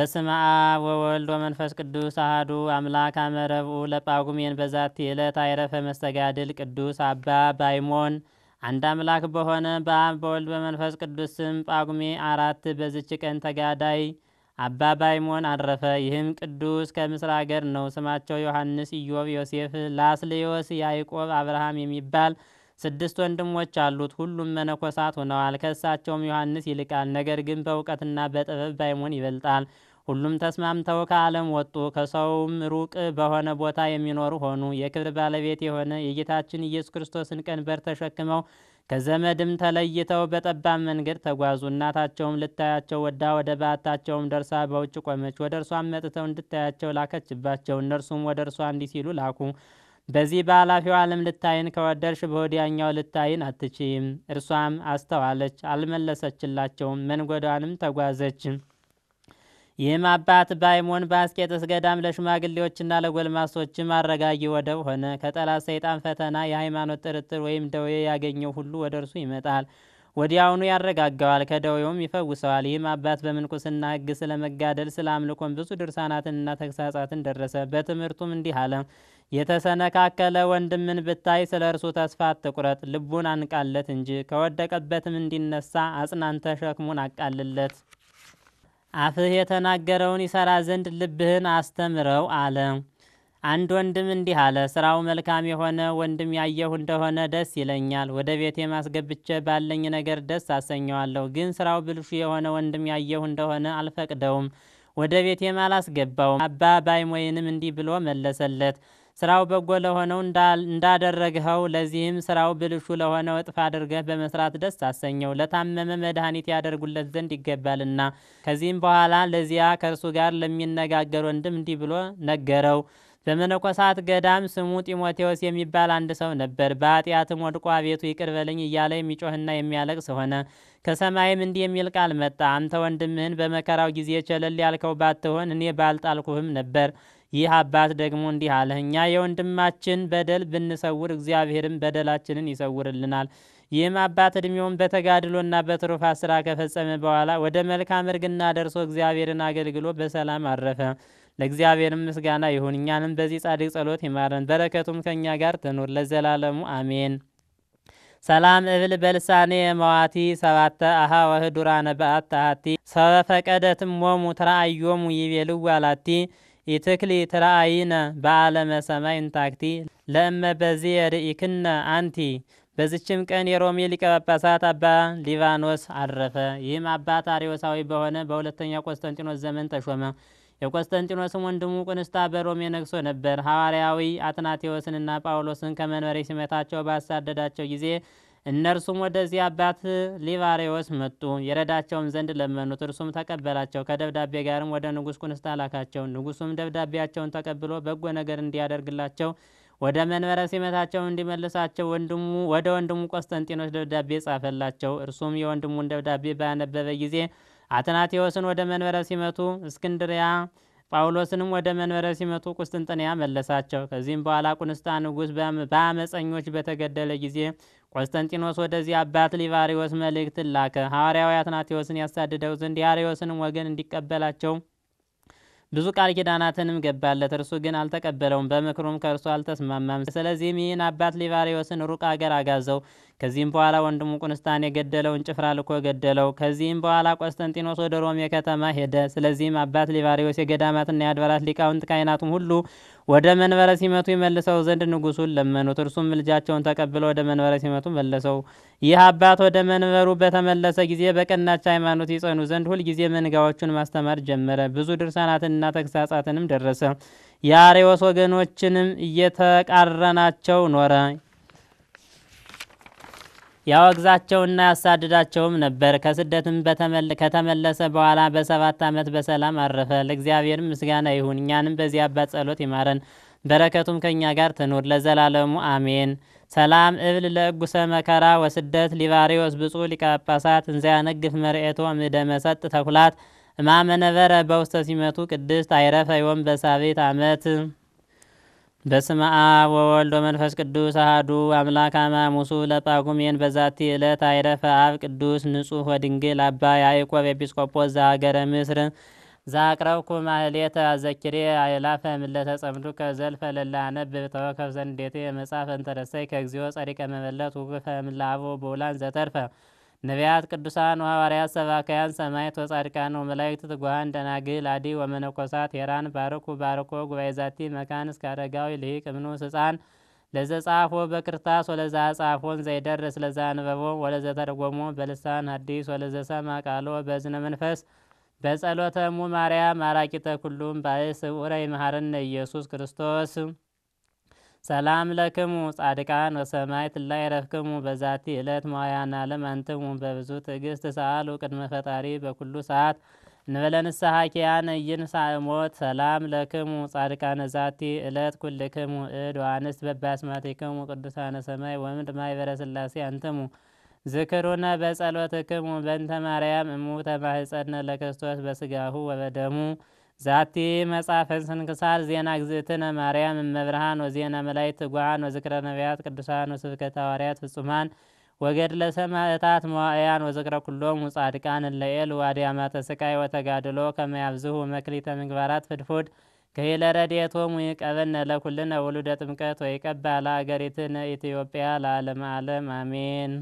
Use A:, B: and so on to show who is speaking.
A: በስመ አብ ወወልድ ወመንፈስ ቅዱስ አህዱ አምላክ አመረቡ ለጳጉሜን በዛቲ ዕለት አይረፈ መስተጋድል ቅዱስ አባ ባይሞን። አንድ አምላክ በሆነ በአብ በወልድ በመንፈስ ቅዱስ ስም ጳጉሜ አራት በዝች ቀን ተጋዳይ አባ ባይሞን አረፈ። ይህም ቅዱስ ከምስር አገር ነው። ስማቸው ዮሐንስ፣ ኢዮብ፣ ዮሴፍ፣ ላስሌዮስ፣ ያዕቆብ፣ አብርሃም የሚባል ስድስት ወንድሞች አሉት። ሁሉም መነኮሳት ሆነዋል። ከእሳቸውም ዮሐንስ ይልቃል። ነገር ግን በእውቀትና በጥበብ ባይሞን ይበልጣል። ሁሉም ተስማምተው ከዓለም ወጡ። ከሰውም ሩቅ በሆነ ቦታ የሚኖሩ ሆኑ። የክብር ባለቤት የሆነ የጌታችን ኢየሱስ ክርስቶስን ቀንበር ተሸክመው ከዘመድም ተለይተው በጠባብ መንገድ ተጓዙ። እናታቸውም ልታያቸው ወዳ ወደ በዓታቸውም ደርሳ በውጭ ቆመች። ወደ እርሷም መጥተው እንድታያቸው ላከችባቸው። እነርሱም ወደ እርሷ እንዲህ ሲሉ ላኩ። በዚህ በኃላፊው ዓለም ልታይን ከወደድሽ በወዲያኛው ልታይን አትችይም። እርሷም አስተዋለች፣ አልመለሰችላቸውም። መንገዷንም ተጓዘች። ይህም አባት በአይሞን በአስቄጥስ ገዳም ለሽማግሌዎችና ለጎልማሶችም አረጋጊ ወደብ ሆነ። ከጠላት ሰይጣን ፈተና፣ የሃይማኖት ጥርጥር ወይም ደዌ ያገኘው ሁሉ ወደ እርሱ ይመጣል፣ ወዲያውኑ ያረጋጋዋል፣ ከደዌውም ይፈውሰዋል። ይህም አባት በምንኩስና ሕግ ስለ መጋደል፣ ስለ አምልኮን ብዙ ድርሳናትንና ተግሳጻትን ደረሰ። በትምህርቱም እንዲህ አለ። የተሰነካከለ ወንድምን ብታይ ስለ እርሱ ተስፋ አትቁረጥ፣ ልቡን አንቃለት እንጂ ከወደቀበትም እንዲነሳ አጽናንተ ሸክሙን አቃልለት። አፍህ የተናገረውን ይሰራ ዘንድ ልብህን አስተምረው አለ። አንድ ወንድም እንዲህ አለ፣ ስራው መልካም የሆነ ወንድም ያየሁ እንደሆነ ደስ ይለኛል። ወደ ቤቴ ማስገብቼ ባለኝ ነገር ደስ አሰኘዋለሁ። ግን ስራው ብልሹ የሆነ ወንድም ያየሁ እንደሆነ አልፈቅደውም፣ ወደ ቤቴም አላስገባውም። አባ ባይሞይንም እንዲህ ብሎ መለሰለት ስራው በጎ ለሆነው እንዳደረግኸው ለዚህም ስራው ብልሹ ለሆነው እጥፍ አድርገህ በመስራት ደስ አሰኘው። ለታመመ መድኃኒት ያደርጉለት ዘንድ ይገባልና። ከዚህም በኋላ ለዚያ ከእርሱ ጋር ለሚነጋገር ወንድም እንዲህ ብሎ ነገረው። በመነኮሳት ገዳም ስሙ ጢሞቴዎስ የሚባል አንድ ሰው ነበር። በኃጢአትም ወድቆ አቤቱ ይቅር በለኝ እያለ የሚጮህና የሚያለቅስ ሆነ። ከሰማይም እንዲህ የሚል ቃል መጣ። አንተ ወንድምህን በመከራው ጊዜ ቸለል ያልከው ባትሆን እኔ ባልጣልኩህም ነበር ይህ አባት ደግሞ እንዲህ አለ፣ እኛ የወንድማችን በደል ብንሰውር እግዚአብሔርም በደላችንን ይሰውርልናል። ይህም አባት እድሜውን በተጋድሎና በትሩፋት ስራ ከፈጸመ በኋላ ወደ መልካም እርግና ደርሶ እግዚአብሔርን አገልግሎ በሰላም አረፈ። ለእግዚአብሔርም ምስጋና ይሁን፣ እኛንም በዚህ ጻድቅ ጸሎት ይማረን፣ በረከቱም ከእኛ ጋር ትኑር ለዘላለሙ አሜን። ሰላም እብል በልሳኔ የመዋቲ ሰባተ አሃ ወህዱራነ ነበአት ታሃቲ ሰበፈቀደትም ሞሙ ተራአዮሙ ይቤልዋላቲ ኢትክሊ ትረአይነ በዓለመ ሰማይ እንታክቲ ለእመ በዚየ ርኢክነ አንቲ። በዚችም ቀን የሮሜ ሊቀ ጳጳሳት አባ ሊቫኖስ አረፈ። ይህም አባት አርዮሳዊ በሆነ በሁለተኛ ቆስጠንጢኖስ ዘመን ተሾመ። የቆስጠንጢኖስም ወንድሙ ቁንስጣ በሮሜ ነግሶ ነበር። ሐዋርያዊ አትናቴዎስንና ጳውሎስን ከመንበሬ ሲመታቸው ባሳደዳቸው ጊዜ እነርሱም ወደዚህ አባት ሊቫሬዎስ መጡ፣ የረዳቸውም ዘንድ ለመኑት። እርሱም ተቀበላቸው፣ ከደብዳቤ ጋርም ወደ ንጉሥ ቁንስጣ ላካቸው። ንጉሱም ደብዳቤያቸውን ተቀብሎ በጎ ነገር እንዲያደርግላቸው ወደ መንበረ ሲመታቸው እንዲመልሳቸው ወንድሙ ወደ ወንድሙ ቆስጠንጢኖስ ደብዳቤ ጻፈላቸው። እርሱም የወንድሙን ደብዳቤ ባነበበ ጊዜ አትናቴዎስን ወደ መንበረ ሲመቱ እስክንድሪያ ጳውሎስንም ወደ መንበረ ሲመቱ ቁስጥንጥንያ መለሳቸው። ከዚህም በኋላ ቁንስጣ ንጉሥ በአመፀኞች በተገደለ ጊዜ ቆስጠንጢኖስ ወደዚህ አባት ሊቫሪዎስ መልእክት ላከ። ሐዋርያው አትናቴዎስን ያሳድደው ዘንድ የአርዮስንም ወገን እንዲቀበላቸው ብዙ ቃል ኪዳናትንም ገባለት። እርሱ ግን አልተቀበለውም፣ በምክሩም ከእርሱ አልተስማማም። ስለዚህም ይህን አባት ሊቫሪዎስን ሩቅ አገር አጋዘው። ከዚህም በኋላ ወንድሙ ቁንስታን የገደለውን ጭፍራ ልኮ ገደለው። ከዚህም በኋላ ቆስጠንጢኖስ ወደ ሮሜ ከተማ ሄደ። ስለዚህም አባት ሊቫሪዎስ የገዳማትና የአድባራት ሊቃውንት ካይናቱም ሁሉ ወደ መንበረ ሲመቱ ይመልሰው ዘንድ ንጉሱን ለመኑት። እርሱም ምልጃቸውን ተቀብሎ ወደ መንበረ ሲመቱ መለሰው። ይህ አባት ወደ መንበሩ በተመለሰ ጊዜ በቀናች ሃይማኖት ይጸኑ ዘንድ ሁልጊዜ መንጋዎቹን ማስተማር ጀመረ። ብዙ ድርሳናትንና ተግሳጻትንም ደረሰ። የአሬዎስ ወገኖችንም እየተቃረናቸው ኖረ። ያወግዛቸውና ያሳድዳቸውም ነበር። ከስደትም ከተመለሰ በኋላ በሰባት ዓመት በሰላም አረፈ። ለእግዚአብሔር ምስጋና ይሁን፣ እኛንም በዚህ አባት ጸሎት ይማረን፣ በረከቱም ከእኛ ጋር ትኑር ለዘላለሙ አሜን። ሰላም እብል ለእጉሰ መከራ ወስደት ሊባሪዎስ ብፁ ሊቀ ጳጳሳት ነግፍ መርኤቶ ምደመሰጥ ተኩላት እማመነበረ በውስተ ሲመቱ ቅድስት አይረፈ ዮም በሳቤት አመት በስመ አብ ወወልድ ወመንፈስ ቅዱስ አህዱ አምላክ አማሙሱ ለጳጉሜን በዛቲ ዕለት አይረፈ አብ ቅዱስ ንጹሕ ወድንግል አባ ያዕቆብ ኤጲስቆጶስ ዘሀገረ ምስር ዛቅረብኩ ማህሌተ አዘኪሬ አእላፈ እምለተ ጸምዱከ ዘልፈ ለላነብ ተወከፍ ዘንዴቴ መጽሐፈ እንተረሰይ ከእግዚኦ ጸሪቀ መበለት ውክፈ እምለአቦ በውላን ዘተርፈ ነቢያት፣ ቅዱሳን ሐዋርያት፣ ሰባካያን፣ ሰማዕት ወጻድቃን ወመላእክት፣ ትጉሃን፣ ደናግል፣ አዲ ወመነኮሳት ሄራን ባርኩ ባርኮ ጉባኤ ዛቲ መካን እስከ አረጋዊ ልሂቅ ምኑስ ሕፃን ለዘ ጻፎ በክርታስ ወለዛ ጻፎን ዘይደርስ ለዛ አንበቦ ወለዘ ተርጎሞ በልሳን ሐዲስ ወለዘ ሰማ ቃሎ በዝነ መንፈስ በጸሎተ እሙ ማርያም አራቂተ ኩሉም ባእስ ውረይ መሐረነ ኢየሱስ ክርስቶስ ሰላም ለክሙ ጻድቃን ወሰማዕት ላይ ረፍክሙ በዛቲ ዕለት መዋያና አንትሙ! በብዙ ትዕግስት ሰአሉ ቅድመ ፈጣሪ በኩሉ ሰዓት እንበለ ንስሐ ኪያነ ይንሣእ ሞት። ሰላም ለክሙ ጻድቃነ ዛቲ ዕለት ኩልክሙ እድ ወአንስት በባስማቲክሙ ቅዱሳነ ሰማይ ወምድ ማኅበረ ሥላሴ አንትሙ ዝክሩነ በጸሎትክሙ በእንተ ማርያም እሙ ተማህፀነ ለክርስቶስ በስጋሁ ወበደሙ ዛቲ መጽሐፈን ስንክሳር ዜና እግዝእትነ ማርያም እመብርሃን ወዜና መላእክት ትጉሃን ወዝክረ ነቢያት ቅዱሳን ወስብከተ ሐዋርያት ፍጹማን ወገድለ ሰማዕታት መዋእያን ወዝክረ ኩሎም ጻድቃን እለ ኤል ዋድያማተ ስቃይ ወተጋድሎ ከመ መክሊተ ምግባራት ፍድፉድ ከይለ ረድኤቶሙ ይቀበነ ለኩልነ ውሉደ ጥምቀት ወይቀባ ለአገሪትነ ኢትዮጵያ ለዓለመ ዓለም አሜን።